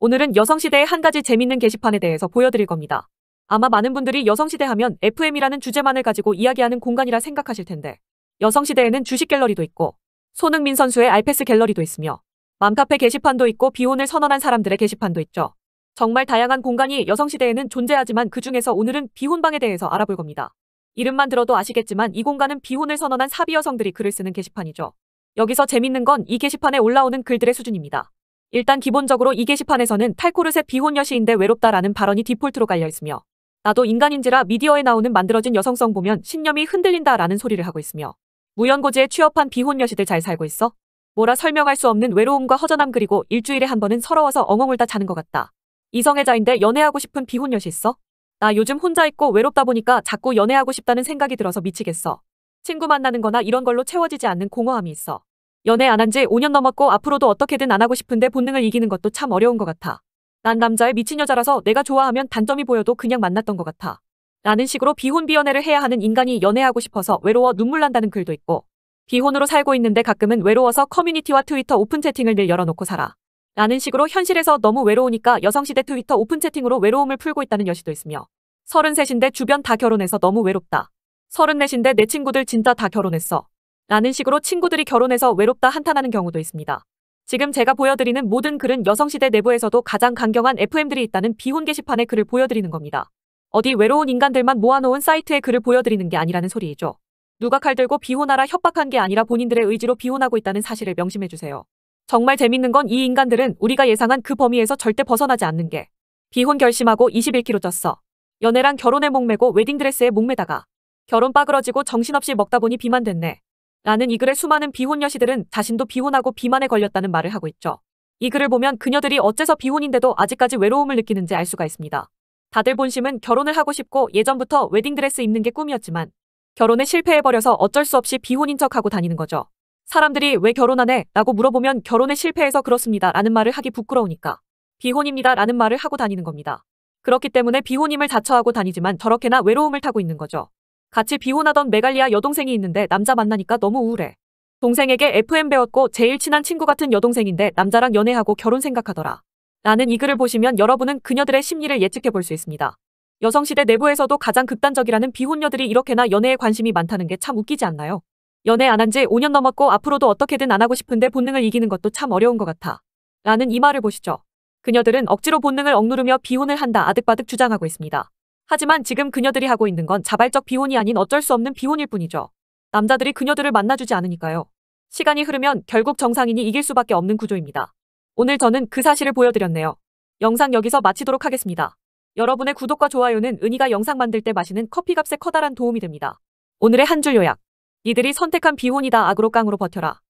오늘은 여성시대의 한 가지 재밌는 게시판에 대해서 보여드릴 겁니다. 아마 많은 분들이 여성시대 하면 FM이라는 주제만을 가지고 이야기하는 공간이라 생각하실 텐데 여성시대에는 주식 갤러리도 있고 손흥민 선수의 알패스 갤러리도 있으며 맘카페 게시판도 있고 비혼을 선언한 사람들의 게시판도 있죠. 정말 다양한 공간이 여성시대에는 존재하지만 그중에서 오늘은 비혼방에 대해서 알아볼 겁니다. 이름만 들어도 아시겠지만 이 공간은 비혼을 선언한 사비 여성들이 글을 쓰는 게시판이죠. 여기서 재밌는 건 이 게시판에 올라오는 글들의 수준입니다. 일단 기본적으로 이 게시판에서는 탈코르셋 비혼 여시인데 외롭다라는 발언이 디폴트로 깔려있으며 나도 인간인지라 미디어에 나오는 만들어진 여성성 보면 신념이 흔들린다라는 소리를 하고 있으며 무연고지에 취업한 비혼 여시들 잘 살고 있어? 뭐라 설명할 수 없는 외로움과 허전함 그리고 일주일에 한 번은 서러워서 엉엉 울다 자는 것 같다. 이성애자인데 연애하고 싶은 비혼 여시 있어? 나 요즘 혼자 있고 외롭다 보니까 자꾸 연애하고 싶다는 생각이 들어서 미치겠어. 친구 만나는 거나 이런 걸로 채워지지 않는 공허함이 있어. 연애 안 한 지 5년 넘었고 앞으로도 어떻게든 안 하고 싶은데 본능을 이기는 것도 참 어려운 것 같아. 난 남자의 미친 여자라서 내가 좋아하면 단점이 보여도 그냥 만났던 것 같아. 라는 식으로 비혼비연애를 해야 하는 인간이 연애하고 싶어서 외로워 눈물 난다는 글도 있고 비혼으로 살고 있는데 가끔은 외로워서 커뮤니티와 트위터 오픈 채팅을 늘 열어놓고 살아. 라는 식으로 현실에서 너무 외로우니까 여성시대 트위터 오픈 채팅으로 외로움을 풀고 있다는 여시도 있으며 33인데 주변 다 결혼해서 너무 외롭다. 34인데 내 친구들 진짜 다 결혼했어. 라는 식으로 친구들이 결혼해서 외롭다 한탄하는 경우도 있습니다. 지금 제가 보여드리는 모든 글은 여성시대 내부에서도 가장 강경한 FM들이 있다는 비혼 게시판의 글을 보여드리는 겁니다. 어디 외로운 인간들만 모아놓은 사이트의 글을 보여드리는 게 아니라는 소리이죠. 누가 칼 들고 비혼하라 협박한 게 아니라 본인들의 의지로 비혼하고 있다는 사실을 명심해주세요. 정말 재밌는 건 이 인간들은 우리가 예상한 그 범위에서 절대 벗어나지 않는 게 비혼 결심하고 21kg 쪘어. 연애랑 결혼에 목매고 웨딩드레스에 목매다가 결혼 빠그러지고 정신없이 먹다 보니 비만 됐네. 라는 이 글의 수많은 비혼 여시들은 자신도 비혼하고 비만에 걸렸다는 말을 하고 있죠. 이 글을 보면 그녀들이 어째서 비혼인데도 아직까지 외로움을 느끼는지 알 수가 있습니다. 다들 본심은 결혼을 하고 싶고 예전부터 웨딩드레스 입는 게 꿈이었지만 결혼에 실패해버려서 어쩔 수 없이 비혼인 척하고 다니는 거죠. 사람들이 왜 결혼 하네 라고 물어보면 결혼에 실패해서 그렇습니다. 라는 말을 하기 부끄러우니까 비혼입니다. 라는 말을 하고 다니는 겁니다. 그렇기 때문에 비혼임을 자처하고 다니지만 저렇게나 외로움을 타고 있는 거죠. 같이 비혼하던 메갈리아 여동생이 있는데 남자 만나니까 너무 우울해. 동생에게 FM 배웠고 제일 친한 친구 같은 여동생인데 남자랑 연애하고 결혼 생각하더라. 라는 이 글을 보시면 여러분은 그녀들의 심리를 예측해 볼 수 있습니다. 여성시대 내부에서도 가장 극단적이라는 비혼녀들이 이렇게나 연애에 관심이 많다는 게 참 웃기지 않나요? 연애 안 한 지 5년 넘었고 앞으로도 어떻게든 안 하고 싶은데 본능을 이기는 것도 참 어려운 것 같아. 라는 이 말을 보시죠. 그녀들은 억지로 본능을 억누르며 비혼을 한다 아득바득 주장하고 있습니다. 하지만 지금 그녀들이 하고 있는 건 자발적 비혼이 아닌 어쩔 수 없는 비혼일 뿐이죠. 남자들이 그녀들을 만나주지 않으니까요. 시간이 흐르면 결국 정상인이 이길 수밖에 없는 구조입니다. 오늘 저는 그 사실을 보여드렸네요. 영상 여기서 마치도록 하겠습니다. 여러분의 구독과 좋아요는 은희가 영상 만들 때 마시는 커피값에 커다란 도움이 됩니다. 오늘의 한 줄 요약. 이들이 선택한 비혼이다 악으로 깡으로 버텨라.